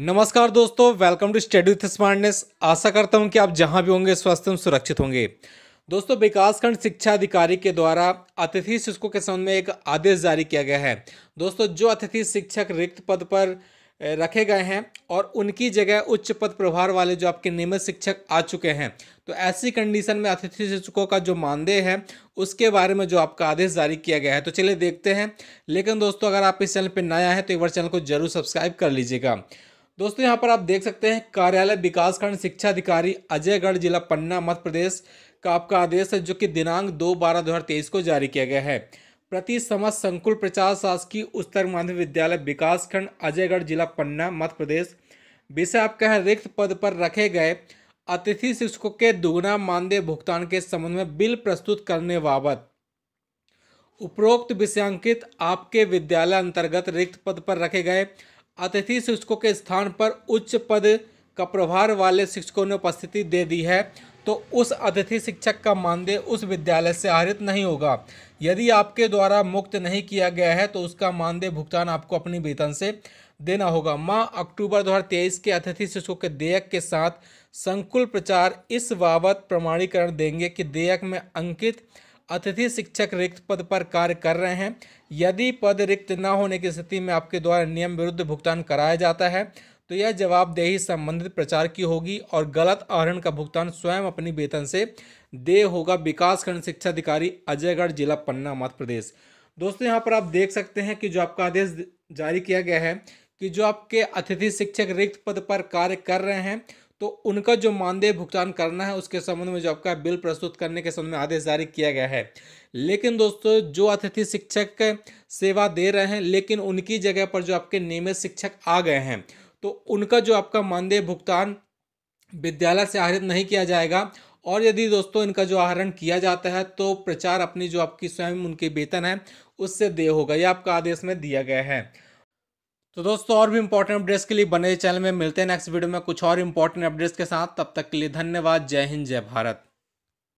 नमस्कार दोस्तों welcome to study with smartness आशा करता हूं कि आप जहां भी होंगे स्वस्थ एवं सुरक्षित होंगे दोस्तों विकासखंड शिक्षा अधिकारी के द्वारा अतिथि शिक्षकों के संबंध में एक आदेश जारी किया गया है दोस्तों जो अतिथि शिक्षक रिक्त पद पर रखे गए हैं और उनकी जगह उच्च पद प्रभार वाले जो आपके नियमित शिक्षक आ चुके हैं तो ऐसी कंडीशन में अतिथि शिक्षकों का जो मानदेय है उसके बारे में जो आपका आदेश जारी किया गया है तो चलिए देखते हैं लेकिन दोस्तों अगर आप इस चैनल पर नया है तो एक बार चैनल को जरूर सब्सक्राइब कर लीजिएगा दोस्तों यहाँ पर आप देख सकते हैं कार्यालय विकासखंड शिक्षा अधिकारी अजयगढ़ जिला पन्ना मध्य प्रदेश का आपका आदेश है जो कि दिनांक दो बारह दो हज़ार तेईस को जारी किया गया है प्रति समस्त संकुल प्रचार शासकीय उच्चतर माध्यमिक विद्यालय विकासखंड अजयगढ़ जिला पन्ना मध्य प्रदेश विषय आपका है रिक्त पद पर रखे गए अतिथि शिक्षकों के दुगुना मानदेय भुगतान के संबंध में बिल प्रस्तुत करने बाबत उपरोक्त विषयांकित आपके विद्यालय अंतर्गत रिक्त पद पर रखे गए अतिथि शिक्षकों के स्थान पर उच्च पद का प्रभार वाले शिक्षकों ने उपस्थिति दे दी है तो उस अतिथि शिक्षक का मानदेय उस विद्यालय से आहरित नहीं होगा यदि आपके द्वारा मुक्त नहीं किया गया है तो उसका मानदेय भुगतान आपको अपनी वेतन से देना होगा माह अक्टूबर 2023 के अतिथि शिक्षकों के देयक के साथ संकुल प्रचार इस बाबत प्रमाणीकरण देंगे कि देयक में अंकित अतिथि शिक्षक रिक्त पद पर कार्य कर रहे हैं यदि पद रिक्त न होने की स्थिति में आपके द्वारा नियम विरुद्ध भुगतान कराया जाता है तो यह जवाबदेही संबंधित प्रचार की होगी और गलत आहरण का भुगतान स्वयं अपनी वेतन से दे होगा विकासखंड शिक्षा अधिकारी अजयगढ़ जिला पन्ना मध्य प्रदेश दोस्तों यहाँ पर आप देख सकते हैं कि जो आपका आदेश जारी किया गया है कि जो आपके अतिथि शिक्षक रिक्त पद पर कार्य कर रहे हैं तो उनका जो मानदेय भुगतान करना है उसके संबंध में जो आपका बिल प्रस्तुत करने के संबंध में आदेश जारी किया गया है लेकिन दोस्तों जो अतिथि शिक्षक सेवा दे रहे हैं लेकिन उनकी जगह पर जो आपके नियमित शिक्षक आ गए हैं तो उनका जो आपका मानदेय भुगतान विद्यालय से आहरित नहीं किया जाएगा और यदि दोस्तों इनका जो आहरण किया जाता है तो प्रचार अपनी जो आपकी स्वयं उनके वेतन है उससे दे होगा यह आपका आदेश में दिया गया है तो दोस्तों और भी इंपॉर्टेंट अपडेट्स के लिए बने चैनल में मिलते हैं नेक्स्ट वीडियो में कुछ और इंपॉर्टेंट अपडेट्स के साथ तब तक के लिए धन्यवाद जय हिंद जय भारत